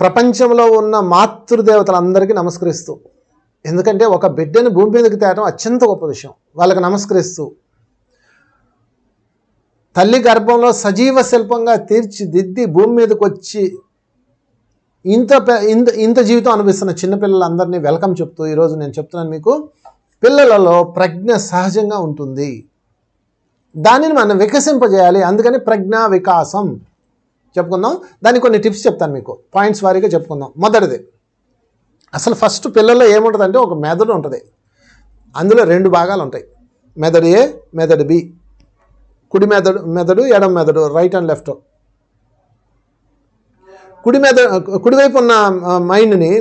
ప్రపంచంలో ఉన్న మాతృదేవతలందరికీ నమస్కరిస్తూ ఎందుకంటే ఒక బిడ్డని భూమి మీదకి తేటం అత్యంత గొప్ప విషయం వాళ్ళకి నమస్కరిస్తూ తల్లి గర్భంలో సజీవ శిల్పంగా తీర్చిదిద్ది భూమి మీదకి వచ్చి ఇంత ఇంత ఇంత జీవితం అనిపిస్తున్న చిన్నపిల్లలందరినీ వెల్కమ్ చెప్తూ ఈరోజు నేను చెప్తున్నాను మీకు పిల్లలలో ప్రజ్ఞ సహజంగా ఉంటుంది దానిని మనం వికసింపజేయాలి అందుకని ప్రజ్ఞా వికాసం చెప్పుకుందాం దానికి కొన్ని టిప్స్ చెప్తాను మీకు పాయింట్స్ వారీగా చెప్పుకుందాం మొదటిది అసలు ఫస్ట్ పిల్లల్లో ఏముంటుందంటే ఒక మెదడు ఉంటుంది అందులో రెండు భాగాలు ఉంటాయి మెదడు ఏ మెదడు బి కుడి మెదడు మెదడు ఎడం మెదడు రైట్ అండ్ లెఫ్ట్ కుడి మీద కుడివైపు ఉన్న మైండ్ని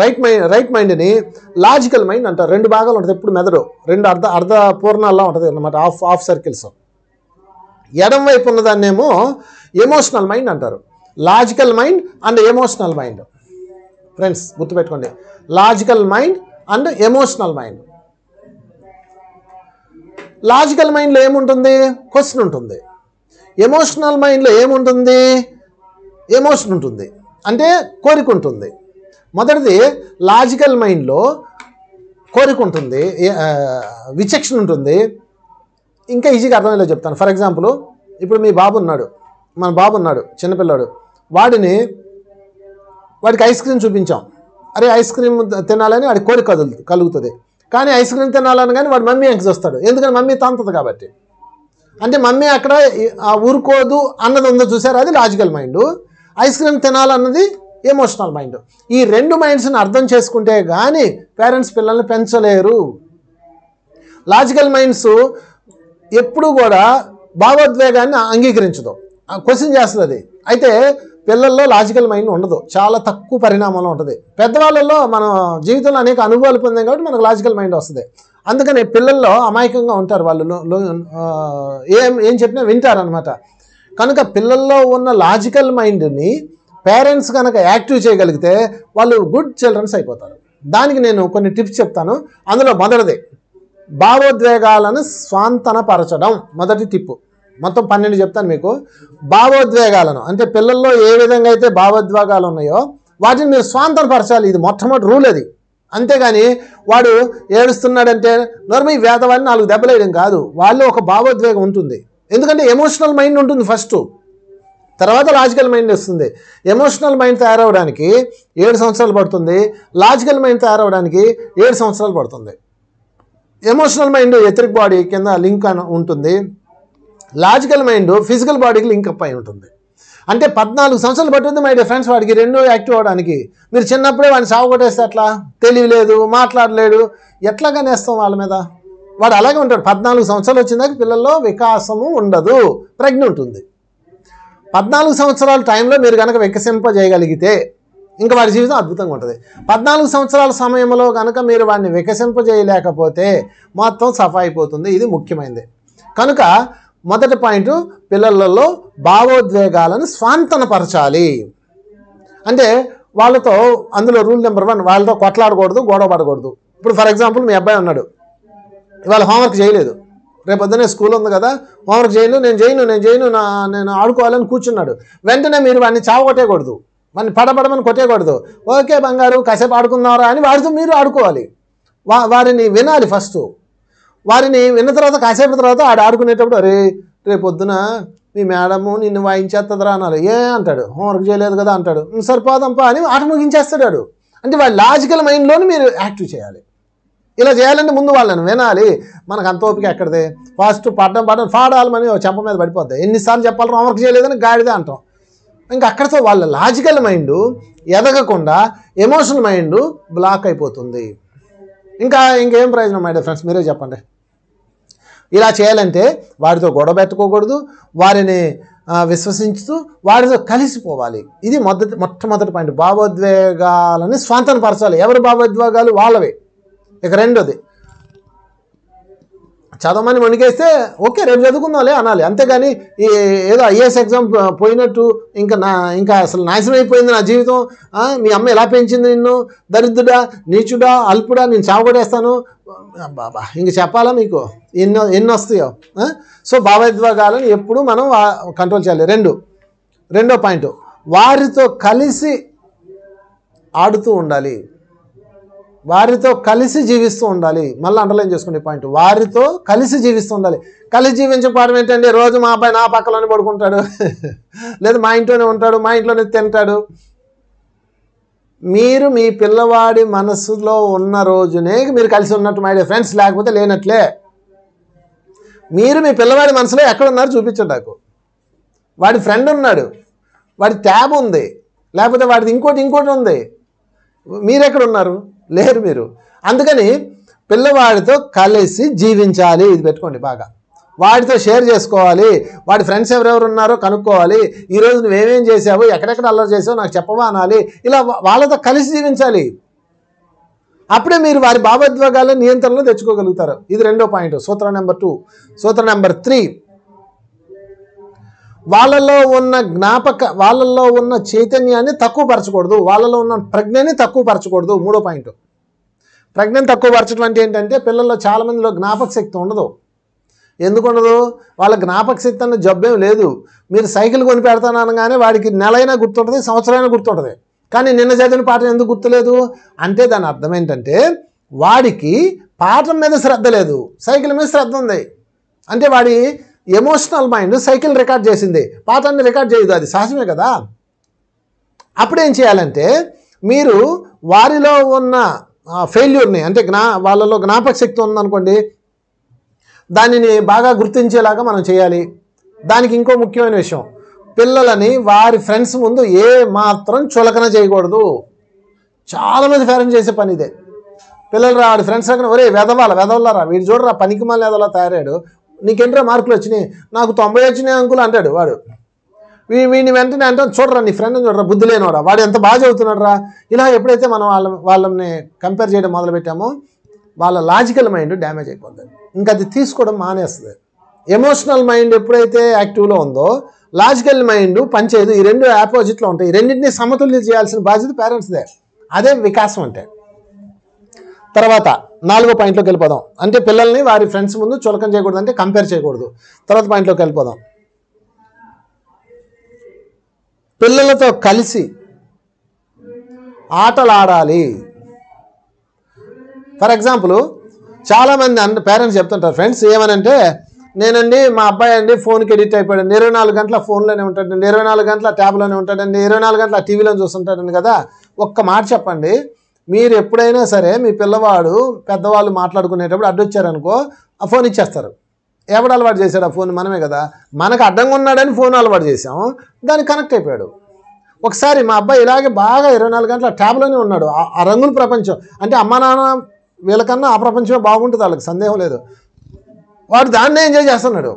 రైట్ మైండ్ రైట్ మైండ్ని లాజికల్ మైండ్ అంటారు రెండు భాగాలు ఉంటుంది ఎప్పుడు మెదడు రెండు అర్ధ అర్ధ పూర్ణాల్లో ఉంటుంది అనమాట హాఫ్ హాఫ్ సర్కిల్స్ ఎడం వైపు ఉన్నదాన్నేమో ఎమోషనల్ మైండ్ అంటారు logical mind and emotional mind friends గుర్తుపెట్టుకోండి logical mind and emotional mind logical మైండ్లో ఏముంటుంది క్వశ్చన్ ఉంటుంది ఎమోషనల్ మైండ్లో ఏముంటుంది ఎమోషన్ ఉంటుంది అంటే కోరిక ఉంటుంది మొదటిది లాజికల్ మైండ్లో కోరిక ఉంటుంది విచక్షణ ఉంటుంది ఇంకా ఈజీగా అర్థమయ్యేలా చెప్తాను ఫర్ ఎగ్జాంపుల్ ఇప్పుడు మీ బాబు ఉన్నాడు మన బాబు ఉన్నాడు చిన్నపిల్లాడు వాడిని వాడికి ఐస్ క్రీమ్ చూపించాం అరే ఐస్ క్రీమ్ తినాలని వాడి కోరిక కదులు కలుగుతుంది కానీ ఐస్ క్రీమ్ తినాలని కానీ వాడి మమ్మీ ఎంకి వస్తాడు ఎందుకంటే మమ్మీ తాంతది కాబట్టి అంటే మమ్మీ అక్కడ ఊరుకోదు అన్నది ఉందో చూసారు అది లాజికల్ మైండ్ ఐస్ క్రీమ్ తినాలన్నది ఎమోషనల్ మైండ్ ఈ రెండు మైండ్స్ని అర్థం చేసుకుంటే కానీ పేరెంట్స్ పిల్లల్ని పెంచలేరు లాజికల్ మైండ్స్ ఎప్పుడు కూడా భావోద్వేగాన్ని అంగీకరించదు క్వశ్చన్ చేస్తుంది అది అయితే పిల్లల్లో లాజికల్ మైండ్ ఉండదు చాలా తక్కువ పరిణామంలో ఉంటుంది పెద్దవాళ్ళల్లో మన జీవితంలో అనేక అనుభవాలు పొందాం కాబట్టి మనకు లాజికల్ మైండ్ వస్తుంది అందుకని పిల్లల్లో అమాయకంగా ఉంటారు వాళ్ళు ఏం ఏం చెప్పినా వింటారనమాట కనుక పిల్లల్లో ఉన్న లాజికల్ మైండ్ని పేరెంట్స్ కనుక యాక్టివ్ చేయగలిగితే వాళ్ళు గుడ్ చిల్డ్రన్స్ అయిపోతారు దానికి నేను కొన్ని టిప్స్ చెప్తాను అందులో మొదటిది భావోద్వేగాలను స్వాంతనపరచడం మొదటి టిప్పు మొత్తం పన్నెండు చెప్తాను మీకు భావోద్వేగాలను అంటే పిల్లల్లో ఏ విధంగా అయితే భావోద్వేగాలు ఉన్నాయో వాటిని మీరు స్వాంతనపరచాలి ఇది మొట్టమొదటి రూల్ అది అంతేగాని వాడు ఏడుస్తున్నాడంటే నోర్మీ వేదవాడిని నాలుగు దెబ్బలు వేయడం కాదు వాళ్ళు ఒక భావోద్వేగం ఉంటుంది ఎందుకంటే ఎమోషనల్ మైండ్ ఉంటుంది ఫస్ట్ తర్వాత లాజికల్ మైండ్ వస్తుంది ఎమోషనల్ మైండ్ తయారవడానికి ఏడు సంవత్సరాలు పడుతుంది లాజికల్ మైండ్ తయారవడానికి ఏడు సంవత్సరాలు పడుతుంది ఎమోషనల్ మైండ్ ఎథరిక్ బాడీ కింద లింక్ ఉంటుంది లాజికల్ మైండ్ ఫిజికల్ బాడీకి లింక్ అప్ అయి ఉంటుంది అంటే పద్నాలుగు సంవత్సరాలు పట్టింది మై డిఫరెన్స్ వాడికి రెండు యాక్టివ్ అవడానికి మీరు చిన్నప్పుడే వాడిని సాగు కొట్టేస్తే తెలివి తెలియలేదు మాట్లాడలేడు ఎట్లా కనేస్తాం వాళ్ళ మీద వాడు అలాగే ఉంటాడు పద్నాలుగు సంవత్సరాలు వచ్చిందాక పిల్లల్లో వికాసము ఉండదు ప్రజ్ఞ ఉంటుంది పద్నాలుగు సంవత్సరాల టైంలో మీరు కనుక వికసింప చేయగలిగితే ఇంకా వాడి జీవితం అద్భుతంగా ఉంటుంది పద్నాలుగు సంవత్సరాల సమయంలో కనుక మీరు వాడిని వికసింపజేయలేకపోతే మొత్తం సఫా అయిపోతుంది ఇది ముఖ్యమైనది కనుక మొదటి పాయింట్ పిల్లలలో భావోద్వేగాలను స్వాంతనపరచాలి అంటే వాళ్ళతో అందులో రూల్ నెంబర్ వన్ వాళ్ళతో కొట్లాడకూడదు గొడవ పడకూడదు ఇప్పుడు ఫర్ ఎగ్జాంపుల్ మీ అబ్బాయి ఉన్నాడు ఇవాళ హోంవర్క్ చేయలేదు పొద్దునే స్కూల్ ఉంది కదా హోంవర్క్ చేయను నేను చేయను నేను చేయను నా నేను ఆడుకోవాలని కూర్చున్నాడు వెంటనే మీరు వాడిని చావగొట్టేయకూడదు వాడిని పడపడమని కొట్టేయకూడదు ఓకే బంగారు కాసేపు ఆడుకుందాంరా అని వాడితో మీరు ఆడుకోవాలి వా వారిని వినాలి ఫస్ట్ వారిని విన్న తర్వాత కాసేపు తర్వాత ఆడు ఆడుకునేటప్పుడు అరే రేపొద్దున మీ మేడము నిన్ను వాయించేస్తుందిరా అన్నారు ఏ అంటాడు హోంవర్క్ చేయలేదు కదా అంటాడు సరిపోదంపా అని ఆట ముగించేస్తాడు అంటే వాడి లాజికల్ మైండ్లోనే మీరు యాక్టివ్ చేయాలి ఇలా చేయాలంటే ముందు వాళ్ళని వినాలి మనకు అంత ఓపిక ఎక్కడిది ఫస్ట్ పడ్డం పడ్డం పాడాలని చెంప మీద పడిపోద్ది ఎన్నిసార్లు చెప్పాలి హోంవర్క్ చేయలేదని గాడిదే అంటాం ఇంకా అక్కడితో వాళ్ళ లాజికల్ మైండ్ ఎదగకుండా ఎమోషనల్ మైండ్ బ్లాక్ అయిపోతుంది ఇంకా ఇంకేం ప్రయోజనం మై ఫ్రెండ్స్ మీరే చెప్పండి ఇలా చేయాలంటే వారితో గొడవ పెట్టుకోకూడదు వారిని విశ్వసించుతూ వారితో కలిసిపోవాలి ఇది మొదటి మొట్టమొదటి పాయింట్ భావోద్వేగాలని స్వాంతనపరచాలి ఎవరి భావోద్వేగాలు వాళ్ళవే ఇక రెండోది చదవమని వణికేస్తే ఓకే రేపు చదువుకుందాంలే అనాలి అంతేగాని ఏదో ఐఏఎస్ ఎగ్జామ్ పోయినట్టు ఇంకా నా ఇంకా అసలు నాశనం అయిపోయింది నా జీవితం మీ అమ్మ ఎలా పెంచింది నిన్ను దరిద్రుడా నీచుడా అల్పుడా నేను చావగొడేస్తాను బాబా ఇంక చెప్పాలా మీకు ఎన్నో ఎన్ని వస్తాయో సో భావోద్వేగాలను ఎప్పుడు మనం కంట్రోల్ చేయాలి రెండు రెండో పాయింట్ వారితో కలిసి ఆడుతూ ఉండాలి వారితో కలిసి జీవిస్తూ ఉండాలి మళ్ళీ అండర్లైన్ చేసుకునే పాయింట్ వారితో కలిసి జీవిస్తూ ఉండాలి కలిసి జీవించే పాఠం ఏంటంటే రోజు మా అబ్బాయి నా పక్కలోనే పడుకుంటాడు లేదా మా ఇంట్లోనే ఉంటాడు మా ఇంట్లోనే తింటాడు మీరు మీ పిల్లవాడి మనసులో ఉన్న రోజునే మీరు కలిసి ఉన్నట్టు మై ఫ్రెండ్స్ లేకపోతే లేనట్లే మీరు మీ పిల్లవాడి మనసులో ఎక్కడున్నారు చూపించండి నాకు వాడి ఫ్రెండ్ ఉన్నాడు వాడి ట్యాబ్ ఉంది లేకపోతే వాడిది ఇంకోటి ఇంకోటి ఉంది మీరెక్కడున్నారు లేరు మీరు అందుకని పిల్లవాడితో కలిసి జీవించాలి ఇది పెట్టుకోండి బాగా వాడితో షేర్ చేసుకోవాలి వాడి ఫ్రెండ్స్ ఎవరెవరు ఉన్నారో కనుక్కోవాలి ఈరోజు నువ్వేమేం చేసావు ఎక్కడెక్కడ అల్లరి చేసావు నాకు చెప్పమా అనాలి ఇలా వాళ్ళతో కలిసి జీవించాలి అప్పుడే మీరు వారి భావోద్వేగాల నియంత్రణలో తెచ్చుకోగలుగుతారు ఇది రెండో పాయింట్ సూత్ర నెంబర్ టూ సూత్ర నెంబర్ త్రీ వాళ్ళలో ఉన్న జ్ఞాపక వాళ్ళలో ఉన్న చైతన్యాన్ని తక్కువపరచకూడదు వాళ్ళలో ఉన్న ప్రజ్ఞని తక్కువపరచకూడదు మూడో పాయింట్ ప్రజ్ఞని తక్కువపరచడం అంటే ఏంటంటే పిల్లల్లో చాలామందిలో జ్ఞాపక శక్తి ఉండదు ఎందుకు ఉండదు వాళ్ళ జ్ఞాపక శక్తి అన్న జబ్బేం లేదు మీరు సైకిల్ కొని పెడతానగానే వాడికి నెలైనా గుర్తుంటుంది సంవత్సరమైనా గుర్తుంటుంది కానీ నిన్న చదివిన పాఠం ఎందుకు గుర్తులేదు అంటే దాని అర్థం ఏంటంటే వాడికి పాఠం మీద శ్రద్ధ లేదు సైకిల్ మీద శ్రద్ధ ఉంది అంటే వాడి ఎమోషనల్ మైండ్ సైకిల్ రికార్డ్ చేసింది పాతాన్ని రికార్డ్ చేయదు అది సహజమే కదా అప్పుడేం చేయాలంటే మీరు వారిలో ఉన్న ఫెయిల్యూర్ని అంటే జ్ఞా వాళ్ళలో జ్ఞాపక శక్తి ఉందనుకోండి దానిని బాగా గుర్తించేలాగా మనం చేయాలి దానికి ఇంకో ముఖ్యమైన విషయం పిల్లలని వారి ఫ్రెండ్స్ ముందు ఏ మాత్రం చులకన చేయకూడదు చాలామంది పేరెంట్స్ చేసే పని ఇదే పిల్లలు రా ఫ్రెండ్స్ రాకనే ఒరే వెదవాల వెదవలరా వీడు చూడరా పనికి మళ్ళీ ఎదవలా తయారాడు నీకేంట్రా మార్కులు వచ్చినాయి నాకు తొంభై వచ్చినాయి అంకులు అంటాడు వాడు వీ వీని వెంటనే అంటే చూడరా నీ ఫ్రెండ్ చూడరా బుద్ధి లేనివాడు వాడు ఎంత బాగా చదువుతున్నాడు రా ఇలా ఎప్పుడైతే మనం వాళ్ళ వాళ్ళని కంపేర్ చేయడం మొదలుపెట్టామో వాళ్ళ లాజికల్ మైండ్ డ్యామేజ్ అయిపోతుంది ఇంకా అది తీసుకోవడం మానేస్తుంది ఎమోషనల్ మైండ్ ఎప్పుడైతే యాక్టివ్లో ఉందో లాజికల్ మైండ్ పనిచేయదు ఈ రెండు ఆపోజిట్లో ఉంటాయి ఈ రెండింటినీ సమతుల్యం చేయాల్సిన బాధ్యత పేరెంట్స్దే అదే వికాసం అంటే తర్వాత నాలుగో పాయింట్లోకి వెళ్ళిపోదాం అంటే పిల్లల్ని వారి ఫ్రెండ్స్ ముందు చులకం చేయకూడదు అంటే కంపేర్ చేయకూడదు తర్వాత పాయింట్లోకి వెళ్ళిపోదాం పిల్లలతో కలిసి ఆటలు ఆడాలి ఫర్ ఎగ్జాంపుల్ చాలామంది అన్న పేరెంట్స్ చెప్తుంటారు ఫ్రెండ్స్ ఏమనంటే నేనండి మా అబ్బాయి అండి ఫోన్కి ఎడిట్ అయిపోయాడండి ఇరవై నాలుగు గంటల ఫోన్లోనే ఉంటాడండి ఇరవై నాలుగు గంటల ట్యాబ్లోనే ఉంటాడండి ఇరవై నాలుగు గంటల టీవీలో చూస్తుంటాడండి కదా ఒక్క మాట చెప్పండి మీరు ఎప్పుడైనా సరే మీ పిల్లవాడు పెద్దవాళ్ళు మాట్లాడుకునేటప్పుడు అడ్డొచ్చారనుకో ఆ ఫోన్ ఇచ్చేస్తారు ఎవడు అలవాటు చేశాడు ఆ ఫోన్ మనమే కదా మనకు అడ్డంగా ఉన్నాడని ఫోన్ అలవాటు చేశాము దాన్ని కనెక్ట్ అయిపోయాడు ఒకసారి మా అబ్బాయి ఇలాగే బాగా ఇరవై నాలుగు గంటల ట్యాబ్లోనే ఉన్నాడు ఆ రంగుల ప్రపంచం అంటే అమ్మ నాన్న వీళ్ళకన్నా ఆ ప్రపంచమే బాగుంటుంది వాళ్ళకి సందేహం లేదు వాడు దాన్నే ఎంజాయ్ చేస్తున్నాడు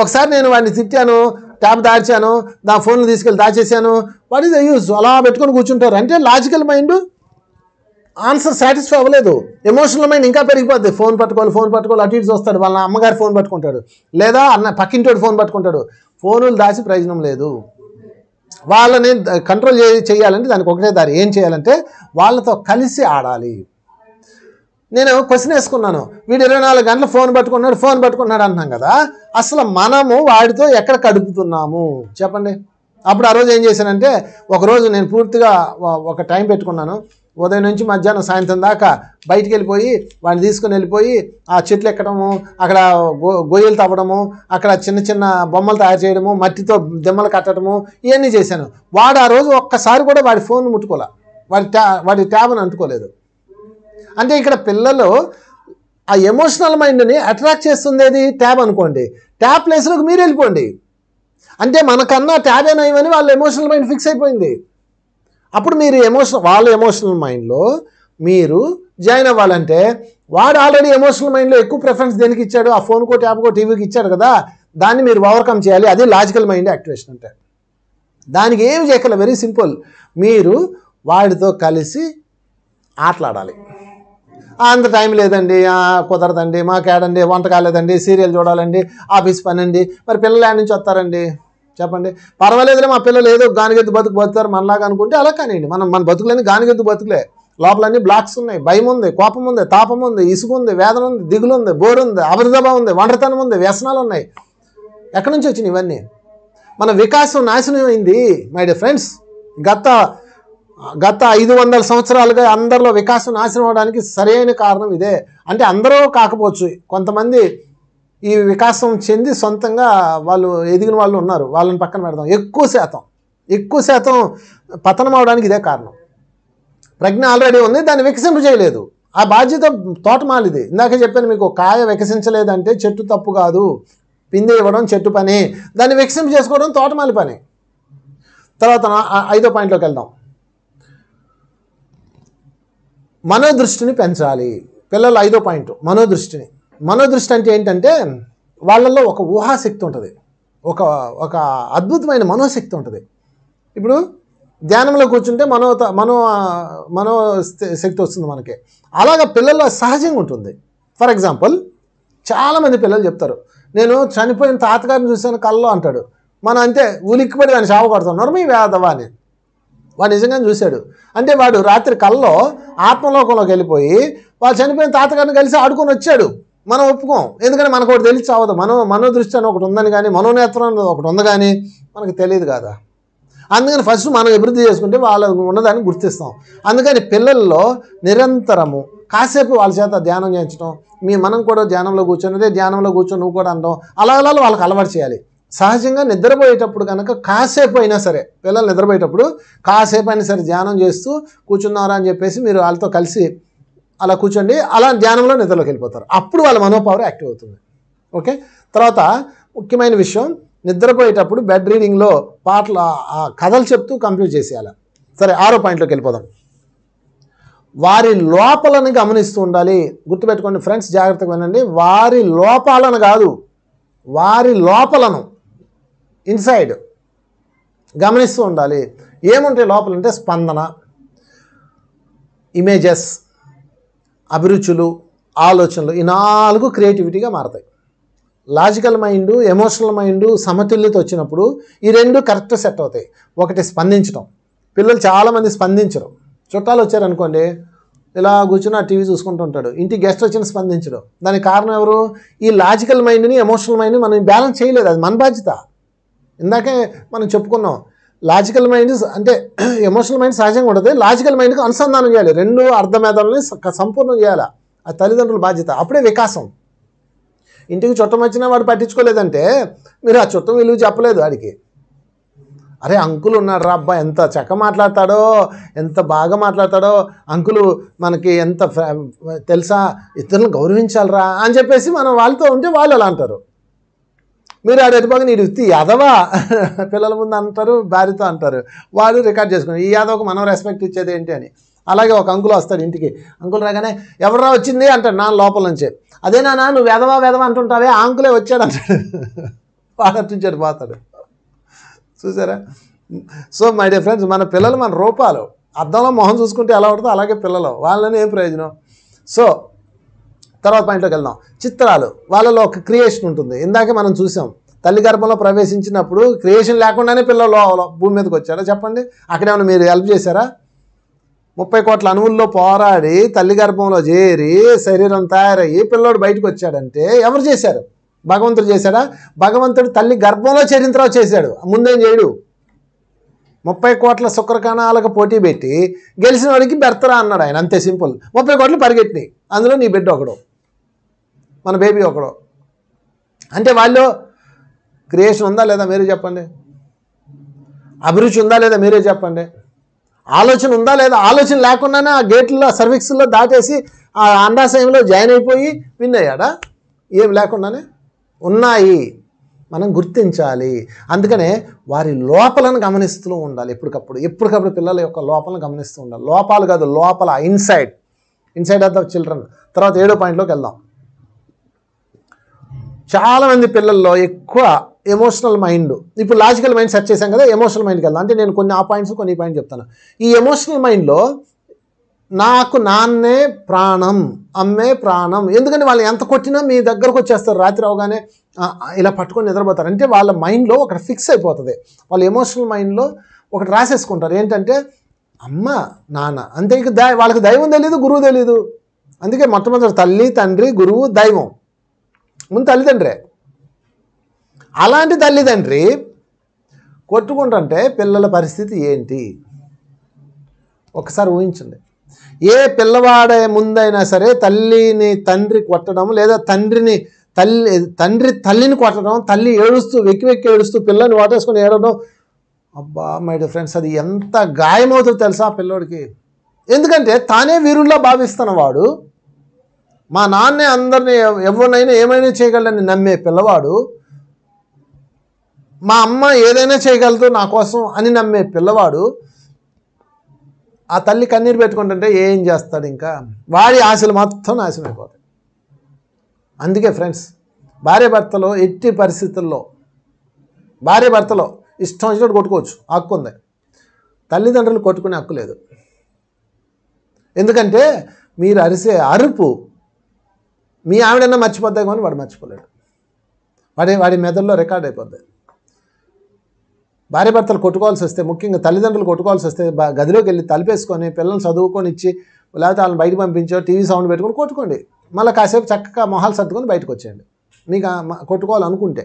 ఒకసారి నేను వాడిని తిట్టాను ట్యాబ్ దాచాను నా ఫోన్లు తీసుకెళ్ళి దాచేసాను వాట్ ఈస్ ద యూస్ అలా పెట్టుకొని కూర్చుంటారు అంటే లాజికల్ మైండ్ ఆన్సర్ సాటిస్ఫై అవ్వలేదు ఎమోషనల్ మైండ్ ఇంకా పెరిగిపోద్ది ఫోన్ పట్టుకోవాలి ఫోన్ పట్టుకోవాలి అటు ఇటు వస్తాడు వాళ్ళ అమ్మగారు ఫోన్ పట్టుకుంటాడు లేదా అన్న పక్కింటోడు ఫోన్ పట్టుకుంటాడు ఫోనులు దాచి ప్రయోజనం లేదు వాళ్ళని కంట్రోల్ చేయాలంటే దానికి ఒకటే దారి ఏం చేయాలంటే వాళ్ళతో కలిసి ఆడాలి నేను క్వశ్చన్ వేసుకున్నాను వీడు ఇరవై నాలుగు గంటలు ఫోన్ పట్టుకున్నాడు ఫోన్ పట్టుకున్నాడు అన్నాం కదా అసలు మనము వాడితో ఎక్కడ కడుపుతున్నాము చెప్పండి అప్పుడు ఆ రోజు ఏం చేశానంటే ఒకరోజు నేను పూర్తిగా ఒక టైం పెట్టుకున్నాను ఉదయం నుంచి మధ్యాహ్నం సాయంత్రం దాకా బయటికి వెళ్ళిపోయి వాడిని తీసుకుని వెళ్ళిపోయి ఆ చెట్లు ఎక్కడము అక్కడ గో గొయ్యలు తవ్వడము అక్కడ చిన్న చిన్న బొమ్మలు తయారు చేయడము మట్టితో దెమ్మలు కట్టడము ఇవన్నీ చేశాను వాడు ఆ రోజు ఒక్కసారి కూడా వాడి ఫోన్ ముట్టుకోలే వాడి ట్యా వాడి ట్యాబ్ని అంటుకోలేదు అంటే ఇక్కడ పిల్లలు ఆ ఎమోషనల్ మైండ్ని అట్రాక్ట్ చేస్తుంది ట్యాబ్ అనుకోండి ట్యాబ్ ప్లేస్లోకి మీరు వెళ్ళిపోండి అంటే మనకన్నా ట్యాబ్ నయమని వాళ్ళ ఎమోషనల్ మైండ్ ఫిక్స్ అయిపోయింది అప్పుడు మీరు ఎమోషన్ వాళ్ళ ఎమోషనల్ మైండ్లో మీరు జాయిన్ అవ్వాలంటే వాడు ఆల్రెడీ ఎమోషనల్ మైండ్లో ఎక్కువ ప్రిఫరెన్స్ దేనికి ఇచ్చాడు ఆ ఫోన్కో ట్యాబ్కో టీవీకి ఇచ్చాడు కదా దాన్ని మీరు ఓవర్కమ్ చేయాలి అది లాజికల్ మైండ్ యాక్టివేషన్ అంటే దానికి ఏమి చేయగల వెరీ సింపుల్ మీరు వాడితో కలిసి ఆటలాడాలి అంత టైం లేదండి కుదరదండి మాకేడండి వంట కాలేదండి సీరియల్ చూడాలండి ఆఫీస్ పని అండి మరి పిల్లలు యాడ్ నుంచి వస్తారండి చెప్పండి పర్వాలేదులే మా పిల్లలు ఏదో గానిగెద్దు బతుకు బతుకుతారు మనలాగా అనుకుంటే అలా కానివ్వండి మనం మన బతుకులన్నీ గానిగెద్దు బతుకులే లోపలన్నీ బ్లాక్స్ ఉన్నాయి భయం ఉంది కోపం ఉంది తాపం ఉంది ఇసుగు ఉంది వేదన ఉంది దిగులు ఉంది బోరు ఉంది అభివృద్ధభావం ఉంది వండ్రతనం ఉంది వ్యసనాలు ఉన్నాయి ఎక్కడి నుంచి వచ్చినాయి ఇవన్నీ మన వికాసం నాశనం అయింది మై డియర్ ఫ్రెండ్స్ గత గత ఐదు వందల సంవత్సరాలుగా అందరిలో వికాసం నాశనం అవడానికి సరైన కారణం ఇదే అంటే అందరూ కాకపోవచ్చు కొంతమంది ఈ వికాసం చెంది సొంతంగా వాళ్ళు ఎదిగిన వాళ్ళు ఉన్నారు వాళ్ళని పక్కన పెడదాం ఎక్కువ శాతం ఎక్కువ శాతం పతనం అవడానికి ఇదే కారణం ప్రజ్ఞ ఆల్రెడీ ఉంది దాన్ని చేయలేదు ఆ బాధ్యత తోటమాలిది ఇందాక చెప్పాను మీకు కాయ వికసించలేదంటే చెట్టు తప్పు కాదు పిండి ఇవ్వడం చెట్టు పని దాన్ని వికసింప చేసుకోవడం తోటమాలి పని తర్వాత ఐదో పాయింట్లోకి వెళ్దాం మనోదృష్టిని పెంచాలి పిల్లలు ఐదో పాయింట్ మనోదృష్టిని మనోదృష్టి అంటే ఏంటంటే వాళ్ళల్లో ఒక ఊహాశక్తి ఉంటుంది ఒక ఒక అద్భుతమైన మనోశక్తి ఉంటుంది ఇప్పుడు ధ్యానంలో కూర్చుంటే మనో మనో మనో శక్తి వస్తుంది మనకి అలాగ పిల్లల్లో సహజంగా ఉంటుంది ఫర్ ఎగ్జాంపుల్ చాలామంది పిల్లలు చెప్తారు నేను చనిపోయిన తాతగారిని చూశాను కళ్ళు అంటాడు మనం అంతే ఉలిక్కిపడి దాన్ని చావ కొడతాం నర్మీ వేదవా అని వాడు నిజంగానే చూశాడు అంటే వాడు రాత్రి కల్లో ఆత్మలోకంలోకి వెళ్ళిపోయి వాడు చనిపోయిన తాతగారిని కలిసి ఆడుకొని వచ్చాడు మనం ఒప్పుకోం ఎందుకంటే మనకు ఒకటి తెలిసి అవదు మనో మనోదృష్టి అని ఒకటి ఉందని కానీ మనోనేత్రం అనేది ఒకటి ఉంది కానీ మనకు తెలియదు కదా అందుకని ఫస్ట్ మనం అభివృద్ధి చేసుకుంటే వాళ్ళకు ఉన్నదాన్ని గుర్తిస్తాం అందుకని పిల్లల్లో నిరంతరము కాసేపు వాళ్ళ చేత ధ్యానం చేయించడం మీ మనం కూడా ధ్యానంలో కూర్చొని అదే ధ్యానంలో కూర్చొని నువ్వు కూడా అనడం అలా అలా వాళ్ళకి అలవాటు చేయాలి సహజంగా నిద్రపోయేటప్పుడు కనుక కాసేపు అయినా సరే పిల్లలు నిద్రపోయేటప్పుడు కాసేపు అయినా సరే ధ్యానం చేస్తూ కూర్చున్నారా అని చెప్పేసి మీరు వాళ్ళతో కలిసి అలా కూర్చోండి అలా ధ్యానంలో నిద్రలోకి వెళ్ళిపోతారు అప్పుడు వాళ్ళ మనోపవర్ యాక్టివ్ అవుతుంది ఓకే తర్వాత ముఖ్యమైన విషయం నిద్రపోయేటప్పుడు బెడ్ రీడింగ్లో పాటలు కథలు చెప్తూ కంప్లీట్ చేసేయాలి సరే ఆరో పాయింట్లోకి వెళ్ళిపోదాం వారి లోపాలను గమనిస్తూ ఉండాలి గుర్తుపెట్టుకోండి ఫ్రెండ్స్ జాగ్రత్తగా వినండి వారి లోపాలను కాదు వారి లోపలను ఇన్సైడ్ గమనిస్తూ ఉండాలి ఏముంటాయి లోపలంటే స్పందన ఇమేజెస్ అభిరుచులు ఆలోచనలు ఈ నాలుగు క్రియేటివిటీగా మారతాయి లాజికల్ మైండ్ ఎమోషనల్ మైండ్ సమతుల్యత వచ్చినప్పుడు ఈ రెండు కరెక్ట్ సెట్ అవుతాయి ఒకటి స్పందించడం పిల్లలు చాలామంది స్పందించరు చుట్టాలు వచ్చారనుకోండి ఇలా కూర్చుని ఆ టీవీ చూసుకుంటూ ఉంటాడు ఇంటి గెస్ట్ వచ్చిన స్పందించడం దానికి కారణం ఎవరు ఈ లాజికల్ మైండ్ని ఎమోషనల్ మైండ్ని మనం బ్యాలెన్స్ చేయలేదు అది మన బాధ్యత ఇందాకే మనం చెప్పుకున్నాం లాజికల్ మైండ్ అంటే ఎమోషనల్ మైండ్ సహజంగా ఉండదు లాజికల్ మైండ్కి అనుసంధానం చేయాలి రెండు అర్థమేధాలని సంపూర్ణం చేయాలి ఆ తల్లిదండ్రుల బాధ్యత అప్పుడే వికాసం ఇంటికి చుట్టం వచ్చినా వాడు పట్టించుకోలేదంటే మీరు ఆ చుట్టం విలువ చెప్పలేదు వాడికి అరే అంకులు ఉన్నాడు రా అబ్బా ఎంత చక్క మాట్లాడతాడో ఎంత బాగా మాట్లాడతాడో అంకులు మనకి ఎంత తెలుసా ఇతరులను గౌరవించాలరా అని చెప్పేసి మనం వాళ్ళతో ఉంటే వాళ్ళు అలా అంటారు మీరు ఆడు ఎటుపక్క నీడు ఉత్తి యాదవా పిల్లల ముందు అంటారు భార్యతో అంటారు వాళ్ళు రికార్డ్ చేసుకుని ఈ యాదవకు మనం రెస్పెక్ట్ ఇచ్చేది ఏంటి అని అలాగే ఒక అంకుల్ వస్తాడు ఇంటికి అంకుల్ రాగానే ఎవరా వచ్చింది అంటాడు నాన్న లోపల నుంచే అదే నాన్న నువ్వు వెదవా వెదవా అంటుంటావే ఆ అంకులే వచ్చాడు అంటాడు వాడు పోతాడు చూసారా సో మై డియర్ ఫ్రెండ్స్ మన పిల్లలు మన రూపాలు అర్థంలో మొహం చూసుకుంటే ఎలా ఉంటుందో అలాగే పిల్లలు వాళ్ళని ఏం ప్రయోజనం సో తర్వాత పాయింట్లోకి వెళ్దాం చిత్రాలు వాళ్ళలో ఒక క్రియేషన్ ఉంటుంది ఇందాకే మనం చూసాం తల్లి గర్భంలో ప్రవేశించినప్పుడు క్రియేషన్ లేకుండానే పిల్లలు భూమి మీదకి వచ్చారా చెప్పండి అక్కడేమైనా మీరు హెల్ప్ చేశారా ముప్పై కోట్ల అణువుల్లో పోరాడి తల్లి గర్భంలో చేరి శరీరం తయారయ్యి పిల్లోడు బయటకు వచ్చాడంటే ఎవరు చేశారు భగవంతుడు చేశాడా భగవంతుడు తల్లి గర్భంలో చేరిన తర్వాత చేశాడు ముందేం చేయడు ముప్పై కోట్ల శుక్రకణాలకు పోటీ పెట్టి గెలిచిన వాడికి బెర్తరా అన్నాడు ఆయన అంతే సింపుల్ ముప్పై కోట్లు పరిగెట్టినాయి అందులో నీ బిడ్డ ఒకడు మన బేబీ ఒకడు అంటే వాళ్ళు క్రియేషన్ ఉందా లేదా మీరే చెప్పండి అభిరుచి ఉందా లేదా మీరే చెప్పండి ఆలోచన ఉందా లేదా ఆలోచన లేకుండానే ఆ గేట్లో సర్వీక్స్లో దాటేసి ఆ అండాశయంలో జాయిన్ అయిపోయి విన్ అయ్యాడా ఏం లేకుండానే ఉన్నాయి మనం గుర్తించాలి అందుకనే వారి లోపలను గమనిస్తూ ఉండాలి ఎప్పటికప్పుడు ఎప్పటికప్పుడు పిల్లల యొక్క లోపలను గమనిస్తూ ఉండాలి లోపాలు కాదు లోపల inside inside of the children తర్వాత ఏడో పాయింట్లోకి వెళ్దాం చాలామంది పిల్లల్లో ఎక్కువ ఎమోషనల్ మైండ్ ఇప్పుడు లాజికల్ మైండ్ సెర్చ్ చేశాం కదా ఎమోషనల్ మైండ్కి వెళ్దాం అంటే నేను కొన్ని ఆ పాయింట్స్ కొన్ని పాయింట్ చెప్తాను ఈ ఎమోషనల్ మైండ్లో నాకు నాన్నే ప్రాణం అమ్మే ప్రాణం ఎందుకంటే వాళ్ళు ఎంత కొట్టినా మీ దగ్గరకు వచ్చేస్తారు రాత్రి అవగానే ఇలా పట్టుకొని నిద్రపోతారు అంటే వాళ్ళ మైండ్లో ఒకటి ఫిక్స్ అయిపోతుంది వాళ్ళ ఎమోషనల్ మైండ్లో ఒకటి రాసేసుకుంటారు ఏంటంటే అమ్మ నాన్న అంతే ఇక దై వాళ్ళకి దైవం తెలియదు గురువు తెలియదు అందుకే మొట్టమొదటి తల్లి తండ్రి గురువు దైవం ముందు తల్లిదండ్రే అలాంటి తల్లిదండ్రి కొట్టుకుంటుంటే పిల్లల పరిస్థితి ఏంటి ఒకసారి ఊహించండి ఏ పిల్లవాడే ముందైనా సరే తల్లిని తండ్రి కొట్టడం లేదా తండ్రిని తల్లి తండ్రి తల్లిని కొట్టడం తల్లి ఏడుస్తూ వెక్కి వెక్కి ఏడుస్తూ పిల్లల్ని వాటేసుకొని ఏడవడం అబ్బా మై డియర్ ఫ్రెండ్స్ అది ఎంత గాయమవుతుందో తెలుసా ఆ పిల్లోడికి ఎందుకంటే తానే వీరుల్లో భావిస్తున్నవాడు వాడు మా నాన్నే అందరిని ఎవరినైనా ఏమైనా చేయగలని నమ్మే పిల్లవాడు మా అమ్మ ఏదైనా చేయగలదు నా కోసం అని నమ్మే పిల్లవాడు ఆ తల్లి కన్నీరు పెట్టుకుంటుంటే ఏం చేస్తాడు ఇంకా వాడి ఆశలు మాత్రం నాశనం అయిపోతాయి అందుకే ఫ్రెండ్స్ భార్య భర్తలో ఎట్టి పరిస్థితుల్లో భార్య భర్తలో ఇష్టం వచ్చినట్టు కొట్టుకోవచ్చు హక్కు ఉంది తల్లిదండ్రులు కొట్టుకునే హక్కు లేదు ఎందుకంటే మీరు అరిసే అరుపు మీ ఆవిడన్నా మర్చిపోద్దా కానీ వాడు మర్చిపోలేడు వాడి వాడి మెదడులో రికార్డ్ అయిపోద్ది భార్య భర్తలు కొట్టుకోవాల్సి వస్తే ముఖ్యంగా తల్లిదండ్రులు కొట్టుకోవాల్సి వస్తే గదిలోకి వెళ్ళి తలిపేసుకొని పిల్లల్ని చదువుకొని ఇచ్చి లేకపోతే వాళ్ళని బయట పంపించో టీవీ సౌండ్ పెట్టుకొని కొట్టుకోండి మళ్ళీ కాసేపు చక్కగా మొహాలు సర్దుకొని బయటకు వచ్చేయండి మీకు కొట్టుకోవాలనుకుంటే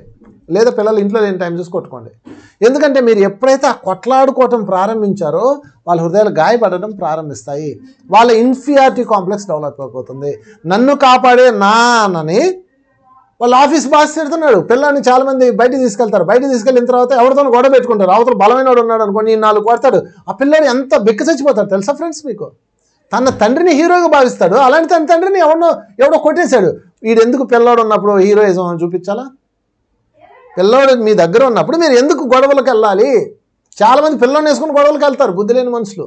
లేదా పిల్లలు ఇంట్లో లేని టైం చూసి కొట్టుకోండి ఎందుకంటే మీరు ఎప్పుడైతే ఆ కొట్లాడుకోవటం ప్రారంభించారో వాళ్ళ హృదయాలు గాయపడటం ప్రారంభిస్తాయి వాళ్ళ ఇన్ఫియారిటీ కాంప్లెక్స్ డెవలప్ అయిపోతుంది నన్ను కాపాడే నానని వాళ్ళు ఆఫీస్ బాస్ తిడుతున్నాడు పిల్లల్ని చాలామంది బయట తీసుకెళ్తారు బయట తీసుకెళ్ళిన తర్వాత ఎవరితో గొడవ పెట్టుకుంటారు అవతల బలమైన వాడు ఉన్నాడు అనుకోండి నాలుగు కొడతాడు ఆ పిల్లలు ఎంత బిక్కు చచ్చిపోతాడు తెలుసా ఫ్రెండ్స్ మీకు తన తండ్రిని హీరోగా భావిస్తాడు అలాంటి తన తండ్రిని ఎవడో ఎవడో కొట్టేశాడు వీడెందుకు పిల్లోడు ఉన్నప్పుడు హీరోయిజం చూపించాలా పిల్లవాడు మీ దగ్గర ఉన్నప్పుడు మీరు ఎందుకు గొడవలకు వెళ్ళాలి చాలామంది పిల్లల్ని వేసుకుని గొడవలకు వెళ్తారు బుద్ధి లేని మనుషులు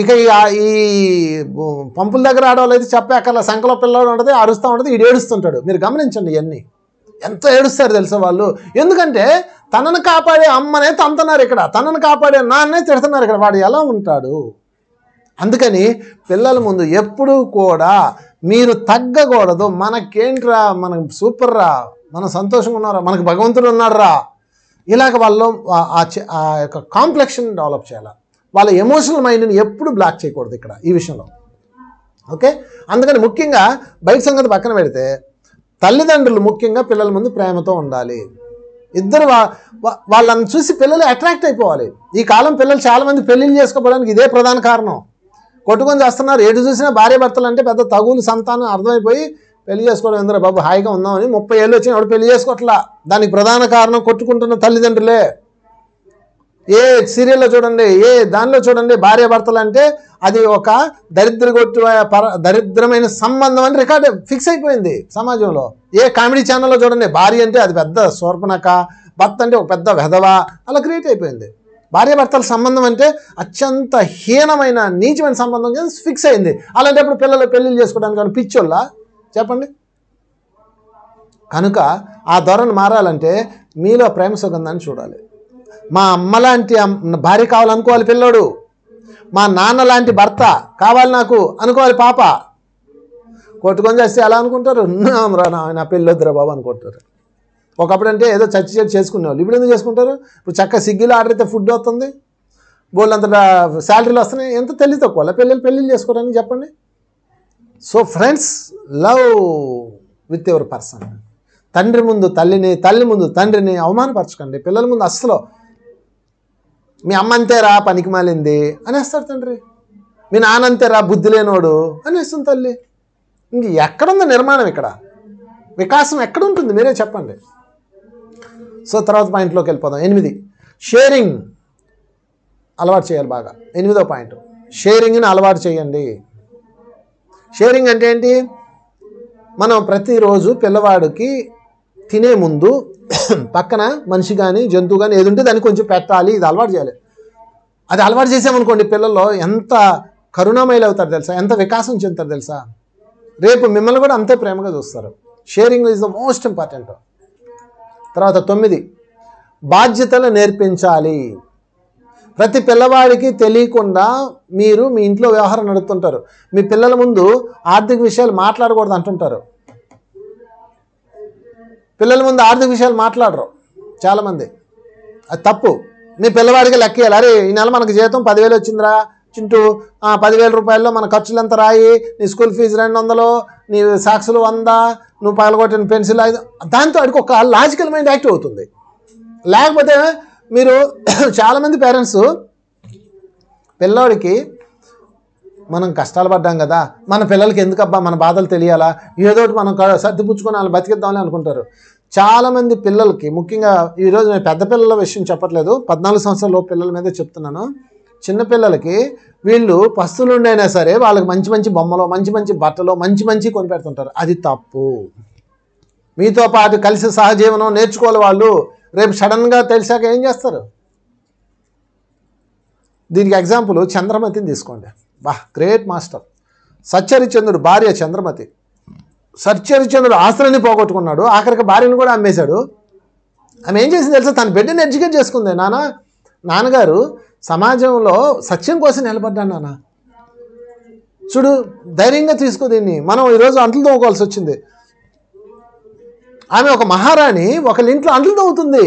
ఇక ఈ పంపుల దగ్గర ఆడవాళ్ళైతే చెప్పాకల సంఖలో పిల్లోడు ఉంటుంది అరుస్తూ ఉంటుంది ఈడు ఏడుస్తుంటాడు మీరు గమనించండి ఇవన్నీ ఎంత ఏడుస్తారు తెలుసా వాళ్ళు ఎందుకంటే తనను కాపాడే అమ్మనే తంతున్నారు ఇక్కడ తనను కాపాడే నాన్నే తిడుతున్నారు ఇక్కడ వాడు ఎలా ఉంటాడు అందుకని పిల్లల ముందు ఎప్పుడు కూడా మీరు తగ్గకూడదు మనకేంట్రా మనం సూపర్ రా మనం సంతోషంగా ఉన్నారా మనకు భగవంతుడు ఉన్నాడురా ఇలాగ వాళ్ళు ఆ యొక్క కాంప్లెక్షన్ డెవలప్ చేయాలి వాళ్ళ ఎమోషనల్ మైండ్ని ఎప్పుడు బ్లాక్ చేయకూడదు ఇక్కడ ఈ విషయంలో ఓకే అందుకని ముఖ్యంగా బయట సంగతి పక్కన పెడితే తల్లిదండ్రులు ముఖ్యంగా పిల్లల ముందు ప్రేమతో ఉండాలి ఇద్దరు వాళ్ళని చూసి పిల్లలు అట్రాక్ట్ అయిపోవాలి ఈ కాలం పిల్లలు చాలామంది పెళ్ళిళ్ళు చేసుకోవడానికి ఇదే ప్రధాన కారణం కొట్టుకొని చేస్తున్నారు ఎటు చూసినా భార్య భర్తలు అంటే పెద్ద తగులు సంతానం అర్థమైపోయి పెళ్లి చేసుకోవడం ఎందుకు బాబు హాయిగా ఉందామని ముప్పై ఏళ్ళు వచ్చినా ఆవిడ పెళ్లి చేసుకోవట్లా దానికి ప్రధాన కారణం కొట్టుకుంటున్న తల్లిదండ్రులే ఏ సీరియల్లో చూడండి ఏ దానిలో చూడండి భార్య భర్తలు అంటే అది ఒక దరిద్ర కొట్టు దరిద్రమైన సంబంధం అని రికార్డు ఫిక్స్ అయిపోయింది సమాజంలో ఏ కామెడీ ఛానల్లో చూడండి భార్య అంటే అది పెద్ద శూర్పణక భర్త అంటే ఒక పెద్ద వెధవ అలా క్రియేట్ అయిపోయింది భార్యాభర్తల సంబంధం అంటే అత్యంత హీనమైన నీచమైన సంబంధం ఫిక్స్ అయింది అలాంటప్పుడు పిల్లలు పెళ్ళిళ్ళు చేసుకోవడానికి కానీ పిచ్చోళ్ళ చెప్పండి కనుక ఆ ధోరణి మారాలంటే మీలో ప్రేమ సుగంధాన్ని చూడాలి మా అమ్మ లాంటి భార్య కావాలనుకోవాలి పిల్లోడు మా నాన్న లాంటి భర్త కావాలి నాకు అనుకోవాలి పాప కొట్టుకొని చేస్తే ఎలా అనుకుంటారు నా పెళ్ళొద్దురా బాబు అనుకుంటారు ఒకప్పుడు అంటే ఏదో చచ్చి చచ్చి చేసుకునేవాళ్ళు ఇప్పుడు ఎందుకు చేసుకుంటారు ఇప్పుడు చక్కగా సిగ్గిలో ఆర్డర్ అయితే ఫుడ్ వస్తుంది గోల్డ్ శాలరీలు వస్తున్నాయి ఎంత తల్లి తక్కువ పెళ్ళి పెళ్ళిళ్ళు చేసుకోవడానికి చెప్పండి so friends love with ever person తండ్రి ముందు తల్లిని తల్లి ముందు తండ్రిని అవమానపరచుకోండి పిల్లల ముందు అస్సలు మీ అమ్మ అంతేరా పనికి మాలింది అనేస్తారు తండ్రి మీ నాన్న రా బుద్ధి లేనోడు అనేస్తుంది తల్లి ఇంక ఎక్కడుంది నిర్మాణం ఇక్కడ వికాసం ఎక్కడుంటుంది మీరే చెప్పండి సో తర్వాత పాయింట్లోకి వెళ్ళిపోదాం ఎనిమిది షేరింగ్ అలవాటు చేయాలి బాగా ఎనిమిదో పాయింట్ షేరింగ్ని అలవాటు చేయండి షేరింగ్ అంటే ఏంటి మనం ప్రతిరోజు పిల్లవాడికి తినే ముందు పక్కన మనిషి కానీ జంతువు కానీ ఏది ఉంటే దాన్ని కొంచెం పెట్టాలి ఇది అలవాటు చేయాలి అది అలవాటు చేసామనుకోండి పిల్లల్లో ఎంత కరుణామయలు అవుతారు తెలుసా ఎంత వికాసం చెందుతారు తెలుసా రేపు మిమ్మల్ని కూడా అంతే ప్రేమగా చూస్తారు sharing is the most important తర్వాత తొమ్మిది బాధ్యతలు నేర్పించాలి ప్రతి పిల్లవాడికి తెలియకుండా మీరు మీ ఇంట్లో వ్యవహారం నడుపుతుంటారు మీ పిల్లల ముందు ఆర్థిక విషయాలు మాట్లాడకూడదు అంటుంటారు పిల్లల ముందు ఆర్థిక విషయాలు మాట్లాడరు చాలామంది అది తప్పు మీ పిల్లవాడికి లెక్క అరే ఈ నెల మనకు జీతం పదివేలు వచ్చిందిరా చింటూ పదివేల రూపాయల్లో మన ఖర్చులు ఎంత రాయి నీ స్కూల్ ఫీజు రెండు వందలు నీ సాక్సులు వంద నువ్వు పగలగొట్టిన పెన్సిల్ ఐదు దాంతో అడిగి ఒక లాజికల్ మైండ్ యాక్టివ్ అవుతుంది లేకపోతే మీరు చాలామంది పేరెంట్స్ పిల్లోడికి మనం కష్టాలు పడ్డాం కదా మన పిల్లలకి ఎందుకబ్బా మన బాధలు తెలియాలా ఒకటి మనం సర్దిపుచ్చుకొని వాళ్ళు బతికిద్దామని అనుకుంటారు చాలామంది పిల్లలకి ముఖ్యంగా ఈరోజు నేను పెద్ద పిల్లల విషయం చెప్పట్లేదు పద్నాలుగు సంవత్సరాలు పిల్లల మీద చెప్తున్నాను చిన్నపిల్లలకి వీళ్ళు పస్తులుండైనా సరే వాళ్ళకి మంచి మంచి బొమ్మలో మంచి మంచి బట్టలో మంచి మంచి కొని పెడుతుంటారు అది తప్పు మీతో పాటు కలిసి సహజీవనం నేర్చుకోవాలి వాళ్ళు రేపు సడన్గా తెలిసాక ఏం చేస్తారు దీనికి ఎగ్జాంపుల్ చంద్రమతిని తీసుకోండి బా గ్రేట్ మాస్టర్ సచ్చరిచంద్రుడు భార్య చంద్రమతి సచ్చరిచంద్రుడు ఆస్తులని పోగొట్టుకున్నాడు ఆఖరికి భార్యను కూడా అమ్మేశాడు ఆమె ఏం చేసింది తెలుసా తన బిడ్డను ఎడ్యుకేట్ చేసుకుంది నాన్న నాన్నగారు సమాజంలో సత్యం కోసం నిలబడ్డాను నాన్న చూడు ధైర్యంగా తీసుకో దీన్ని మనం ఈరోజు అంట్లు తోముకోవాల్సి వచ్చింది ఆమె ఒక మహారాణి ఒకళ్ళ ఇంట్లో అంట్లు తవ్వుతుంది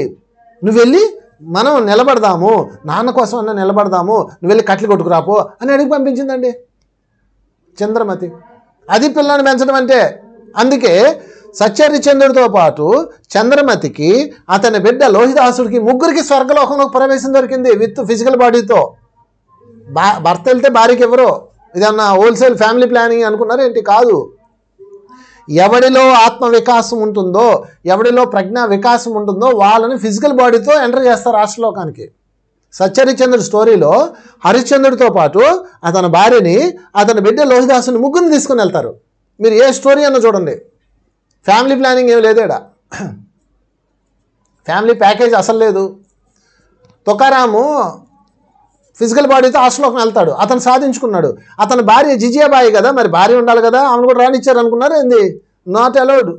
నువ్వు వెళ్ళి మనం నిలబడదాము నాన్న కోసం అన్న నిలబడదాము నువ్వు వెళ్ళి కట్లు కొట్టుకురాపో అని అడిగి పంపించిందండి చంద్రమతి అది పిల్లల్ని పెంచడం అంటే అందుకే సత్యహరిచంద్రుడితో పాటు చంద్రమతికి అతని బిడ్డ లోహిదాసుడికి ముగ్గురికి స్వర్గలోకంలో ప్రవేశం దొరికింది విత్ ఫిజికల్ బాడీతో బా భర్త వెళ్తే భార్యకి ఎవరో ఇదన్నా హోల్సేల్ ఫ్యామిలీ ప్లానింగ్ అనుకున్నారు ఏంటి కాదు ఎవడిలో ఆత్మ వికాసం ఉంటుందో ఎవడిలో ప్రజ్ఞా వికాసం ఉంటుందో వాళ్ళని ఫిజికల్ బాడీతో ఎంటర్ చేస్తారు రాష్ట్రలోకానికి సత్యహరిచంద్రుడు స్టోరీలో హరిశ్చంద్రుడితో పాటు అతని భార్యని అతని బిడ్డ లోహిదాసుని ముగ్గురిని తీసుకుని వెళ్తారు మీరు ఏ స్టోరీ అన్న చూడండి ఫ్యామిలీ ప్లానింగ్ ఏం ఇక్కడ ఫ్యామిలీ ప్యాకేజ్ అసలు లేదు తుకారాము ఫిజికల్ బాడీతో హాస్టల్లోకి వెళ్తాడు అతను సాధించుకున్నాడు అతని భార్య జిజియాబాయి కదా మరి భార్య ఉండాలి కదా ఆమెను కూడా రాణించారు అనుకున్నారు ఏంది నాట్ అలౌడ్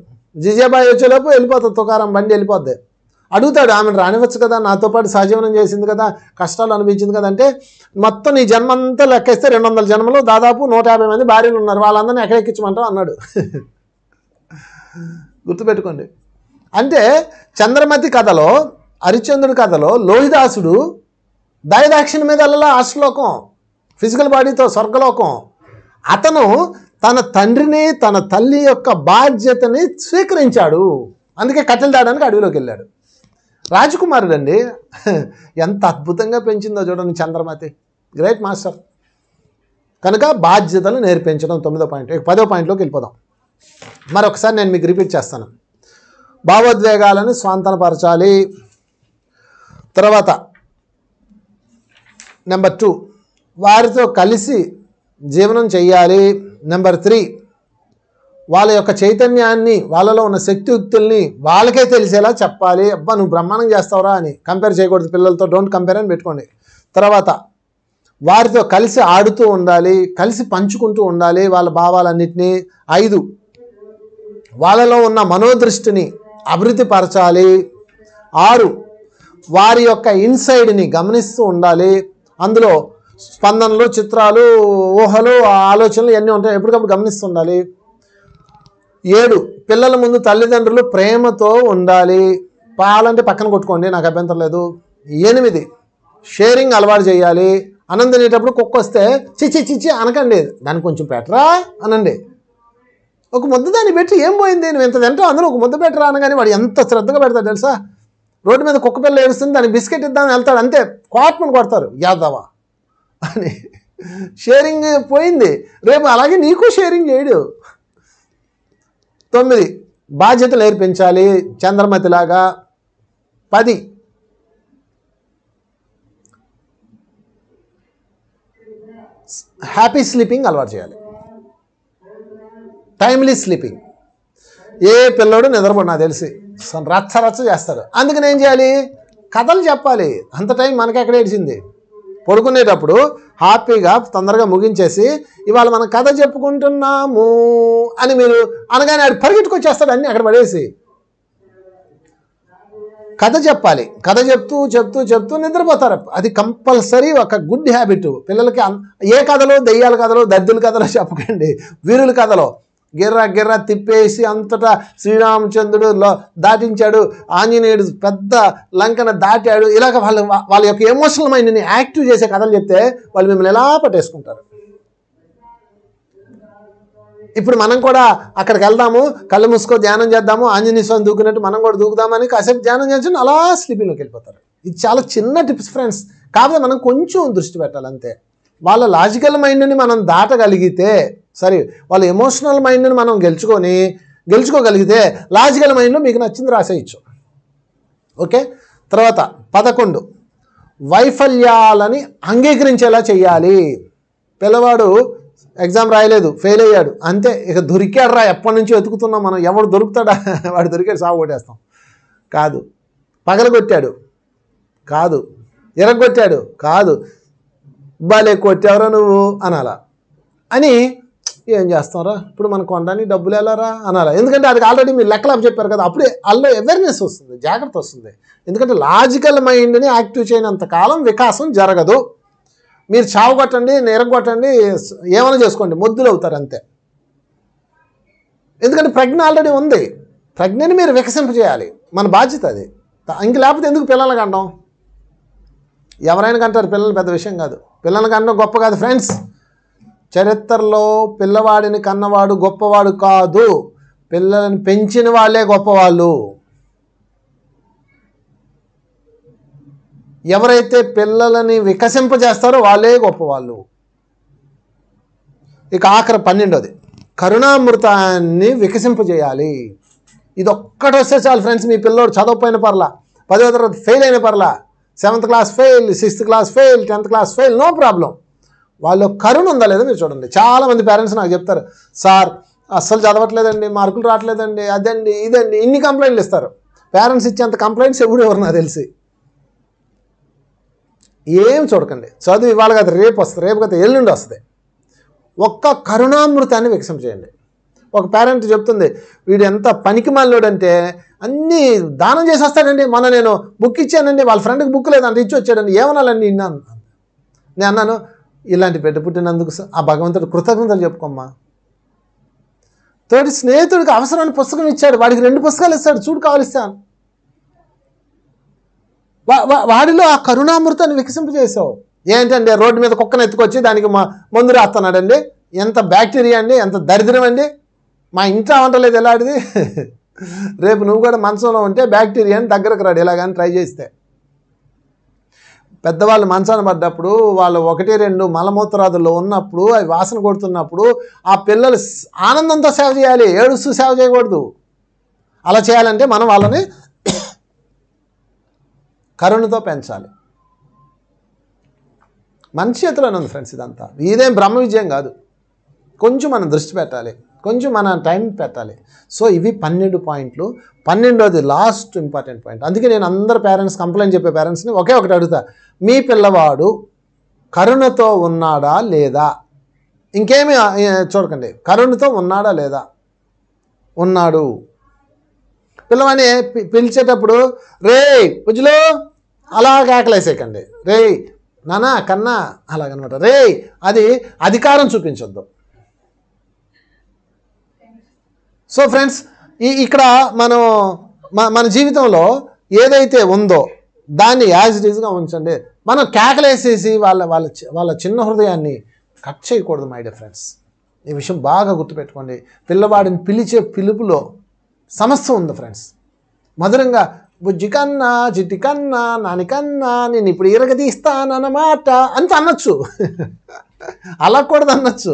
జిజియాబాయి వచ్చేలోపు వెళ్ళిపోతుంది తుకారం బండి వెళ్ళిపోద్ది అడుగుతాడు ఆమెను రానివచ్చు కదా నాతో పాటు సహజీవనం చేసింది కదా కష్టాలు అనిపించింది కదా అంటే మొత్తం నీ జన్మంతా లెక్కేస్తే రెండు వందల జన్మలు దాదాపు నూట యాభై మంది భార్యలు ఉన్నారు వాళ్ళందరినీ ఎక్కడెక్కించమంటావు అన్నాడు గుర్తుపెట్టుకోండి అంటే చంద్రమతి కథలో హరిచంద్రుడి కథలో లోహిదాసుడు దయదాక్షిణ మీద అలా ఆశ్లోకం ఫిజికల్ బాడీతో స్వర్గలోకం అతను తన తండ్రిని తన తల్లి యొక్క బాధ్యతని స్వీకరించాడు అందుకే కట్టెలు దాడానికి అడవిలోకి వెళ్ళాడు రాజకుమారుడు అండి ఎంత అద్భుతంగా పెంచిందో చూడండి చంద్రమతి గ్రేట్ మాస్టర్ కనుక బాధ్యతలు నేర్పించడం తొమ్మిదో పాయింట్ పదో పాయింట్లోకి వెళ్ళిపోదాం మరొకసారి నేను మీకు రిపీట్ చేస్తాను భావోద్వేగాలను స్వాంతనపరచాలి తర్వాత నెంబర్ టూ వారితో కలిసి జీవనం చేయాలి నెంబర్ త్రీ వాళ్ళ యొక్క చైతన్యాన్ని వాళ్ళలో ఉన్న శక్తియుక్తుల్ని వాళ్ళకే తెలిసేలా చెప్పాలి అబ్బా నువ్వు బ్రహ్మాండం చేస్తావురా అని కంపేర్ చేయకూడదు పిల్లలతో డోంట్ కంపేర్ అని పెట్టుకోండి తర్వాత వారితో కలిసి ఆడుతూ ఉండాలి కలిసి పంచుకుంటూ ఉండాలి వాళ్ళ భావాలన్నింటినీ ఐదు వాళ్ళలో ఉన్న మనోదృష్టిని అభివృద్ధి పరచాలి ఆరు వారి యొక్క ఇన్సైడ్ని గమనిస్తూ ఉండాలి అందులో స్పందనలు చిత్రాలు ఊహలు ఆలోచనలు ఇవన్నీ ఉంటాయి ఎప్పటికప్పుడు గమనిస్తూ ఉండాలి ఏడు పిల్లల ముందు తల్లిదండ్రులు ప్రేమతో ఉండాలి పాలంటే పక్కన కొట్టుకోండి నాకు అభ్యంతరం లేదు ఎనిమిది షేరింగ్ అలవాటు చేయాలి అనందనేటప్పుడు కుక్క వస్తే చిచ్చి చిచ్చి అనకండి దాన్ని కొంచెం పెట్టరా అనండి ఒక ముద్ద దాన్ని పెట్టి ఏం పోయింది నువ్వు ఇంత తింటావు అందులో ఒక ముద్ద రాను కానీ వాడు ఎంత శ్రద్ధగా పెడతాడు తెలుసా రోడ్డు మీద కుక్క పిల్ల ఏడుస్తుంది దాన్ని బిస్కెట్ ఇద్దామని వెళ్తాడు అంతే కోట్మని కొడతారు యాదవా అని షేరింగ్ పోయింది రేపు అలాగే నీకు షేరింగ్ చేయడు తొమ్మిది బాధ్యతలు ఏర్పించాలి చంద్రమతిలాగా పది హ్యాపీ స్లీపింగ్ అలవాటు చేయాలి టైమ్లీ స్లీపింగ్ ఏ పిల్లోడు నిద్రపడి నాకు తెలిసి రచ్చ రచ్చ చేస్తారు అందుకని ఏం చేయాలి కథలు చెప్పాలి అంత టైం మనకెక్కడ ఏడిచింది పడుకునేటప్పుడు హ్యాపీగా తొందరగా ముగించేసి ఇవాళ మనం కథ చెప్పుకుంటున్నాము అని మీరు అనగానే ఆడు పరిగెట్టుకొచ్చేస్తాడు అన్నీ అక్కడ పడేసి కథ చెప్పాలి కథ చెప్తూ చెప్తూ చెప్తూ నిద్రపోతారు అది కంపల్సరీ ఒక గుడ్ హ్యాబిట్ పిల్లలకి ఏ కథలో దెయ్యాల కథలో దద్దుల కథలో చెప్పకండి వీరుల కథలో గిర్ర గిర్ర తిప్పేసి అంతటా శ్రీరామచంద్రుడు దాటించాడు ఆంజనేయుడు పెద్ద లంకన దాటాడు ఇలాగ వాళ్ళ వాళ్ళ యొక్క ఎమోషనల్ మైండ్ని యాక్టివ్ చేసే కథలు చెప్తే వాళ్ళు మిమ్మల్ని ఎలా పట్టేసుకుంటారు ఇప్పుడు మనం కూడా అక్కడికి వెళ్దాము కళ్ళు మూసుకో ధ్యానం చేద్దాము ఆంజనేయ స్వామి దూకినట్టు మనం కూడా దూకుదామని కాసేపు ధ్యానం చేసి అలా స్లీపింగ్లోకి వెళ్ళిపోతారు ఇది చాలా చిన్న టిప్స్ ఫ్రెండ్స్ కాకపోతే మనం కొంచెం దృష్టి పెట్టాలి అంతే వాళ్ళ లాజికల్ మైండ్ని మనం దాటగలిగితే సరే వాళ్ళ ఎమోషనల్ మైండ్ని మనం గెలుచుకొని గెలుచుకోగలిగితే లాజికల్ మైండ్లో మీకు నచ్చింది రాసేయచ్చు ఓకే తర్వాత పదకొండు వైఫల్యాలని అంగీకరించేలా చేయాలి పిల్లవాడు ఎగ్జామ్ రాయలేదు ఫెయిల్ అయ్యాడు అంతే ఇక దొరికాడు రా ఎప్పటి నుంచి వెతుకుతున్నాం మనం ఎవడు దొరుకుతాడా వాడు దొరికాడు సాగు కొట్టేస్తాం కాదు పగలగొట్టాడు కాదు ఎరగొట్టాడు కాదు బాలే కొట్టావరా నువ్వు అనాలా అని ఏం చేస్తాంరా ఇప్పుడు మనం కొండని డబ్బులు వెళ్ళారా అనాలా ఎందుకంటే అది ఆల్రెడీ మీరు అప్ చెప్పారు కదా అప్పుడే అల్లో అవేర్నెస్ వస్తుంది జాగ్రత్త వస్తుంది ఎందుకంటే లాజికల్ మైండ్ని యాక్టివ్ చేయనంత కాలం వికాసం జరగదు మీరు చావు కొట్టండి నిరగొట్టండి ఏమైనా చేసుకోండి మొద్దులు అవుతారు అంతే ఎందుకంటే ప్రజ్ఞ ఆల్రెడీ ఉంది ప్రజ్ఞని మీరు వికసింపజేయాలి మన బాధ్యత అది ఇంక లేకపోతే ఎందుకు పిల్లలకి అంటాం ఎవరైనా కంటారు పిల్లలు పెద్ద విషయం కాదు పిల్లలకి కంటాం గొప్ప కాదు ఫ్రెండ్స్ చరిత్రలో పిల్లవాడిని కన్నవాడు గొప్పవాడు కాదు పిల్లలను పెంచిన వాళ్ళే గొప్పవాళ్ళు ఎవరైతే పిల్లలని వికసింపజేస్తారో వాళ్ళే గొప్పవాళ్ళు ఇక ఆఖరి పన్నెండోది కరుణామృతాన్ని వికసింపజేయాలి ఇది ఒక్కటి వస్తే చాలు ఫ్రెండ్స్ మీ పిల్లోడు చదవపోయిన పర్లా పదవ తరగతి ఫెయిల్ అయిన పర్లా seventh class fail sixth class fail tenth class fail no problem వాళ్ళు కరుణ ఉందా లేదా మీరు చూడండి చాలామంది పేరెంట్స్ నాకు చెప్తారు సార్ అస్సలు చదవట్లేదండి మార్కులు రావట్లేదండి అదండి ఇదండి ఇన్ని కంప్లైంట్లు ఇస్తారు పేరెంట్స్ ఇచ్చేంత కంప్లైంట్స్ ఎప్పుడు ఎవరు నాకు తెలిసి ఏం చూడకండి చదువు ఇవాళ కదా రేపు వస్తుంది రేపు కదా ఎల్లుండి వస్తుంది ఒక్క కరుణామృతాన్ని వికసం చేయండి ఒక పేరెంట్ చెప్తుంది వీడు ఎంత పనికి మాలినోడంటే అన్నీ దానం చేసేస్తాడండి మొన్న నేను బుక్ ఇచ్చానండి వాళ్ళ ఫ్రెండ్కి బుక్ లేదంటే ఇచ్చి వచ్చాడండి ఏమనాలండి నేను అన్నాను ఇలాంటి బిడ్డ పుట్టినందుకు ఆ భగవంతుడు కృతజ్ఞతలు చెప్పుకోమ్మా తోటి స్నేహితుడికి అవసరమైన పుస్తకం ఇచ్చాడు వాడికి రెండు పుస్తకాలు ఇస్తాడు చూడు కావలిస్తాను వాడిలో ఆ కరుణామృతాన్ని వికసింపజేసావు ఏంటండి రోడ్డు మీద కుక్కను ఎత్తుకొచ్చి దానికి మా మందు రాస్తున్నాడండి ఎంత బ్యాక్టీరియా అండి ఎంత దరిద్రం అండి మా ఇంట్లో వంటలేదు ఎలాంటిది రేపు నువ్వు కూడా మంచంలో ఉంటే బ్యాక్టీరియాని దగ్గరకు రాడు ఇలాగని ట్రై చేస్తే పెద్దవాళ్ళు మంచాన పడ్డప్పుడు వాళ్ళు ఒకటి రెండు మలమూత్రాదుల్లో ఉన్నప్పుడు అవి వాసన కొడుతున్నప్పుడు ఆ పిల్లలు ఆనందంతో సేవ చేయాలి ఏడుస్తూ సేవ చేయకూడదు అలా చేయాలంటే మనం వాళ్ళని కరుణతో పెంచాలి మంచి చేతిలోనే ఉంది ఫ్రెండ్స్ ఇదంతా ఇదేం బ్రహ్మ విజయం కాదు కొంచెం మనం దృష్టి పెట్టాలి కొంచెం మన టైం పెట్టాలి సో ఇవి పన్నెండు పాయింట్లు పన్నెండోది లాస్ట్ ఇంపార్టెంట్ పాయింట్ అందుకే నేను అందరు పేరెంట్స్ కంప్లైంట్ చెప్పే పేరెంట్స్ని ఒకే ఒకటి అడుగుతా మీ పిల్లవాడు కరుణతో ఉన్నాడా లేదా ఇంకేమి చూడకండి కరుణతో ఉన్నాడా లేదా ఉన్నాడు పిల్లవాడిని పిలిచేటప్పుడు రే పుజ్జులు అలా కేకలేసేయకండి రే నానా కన్నా అలాగనమాట రే అది అధికారం చూపించొద్దు సో ఫ్రెండ్స్ ఈ ఇక్కడ మనం మన జీవితంలో ఏదైతే ఉందో దాన్ని యాజ్ ఇట్ ఈజ్గా ఉంచండి మనం కేకలేసేసి వాళ్ళ వాళ్ళ వాళ్ళ చిన్న హృదయాన్ని కట్ చేయకూడదు మై డియర్ ఫ్రెండ్స్ ఈ విషయం బాగా గుర్తుపెట్టుకోండి పిల్లవాడిని పిలిచే పిలుపులో సమస్య ఉంది ఫ్రెండ్స్ మధురంగా బుజ్జికన్నా చిట్టికన్నా నానికన్నా నేను ఇప్పుడు ఇరగదీస్తానన్నమాట అంత అనొచ్చు అలా కూడా అనొచ్చు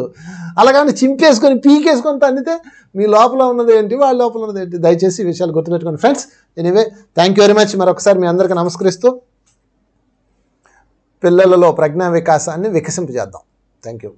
అలాగని చింపేసుకొని పీకేసుకొని తన్నితే మీ లోపల ఉన్నది ఏంటి వాళ్ళ లోపల ఉన్నది ఏంటి దయచేసి ఈ విషయాలు గుర్తుపెట్టుకోండి friends anyway thank you very much మరొకసారి మీ అందరికీ నమస్కరిస్తూ పిల్లలలో ప్రజ్ఞా వికాసాన్ని వికసింపజేద్దాం థ్యాంక్ యూ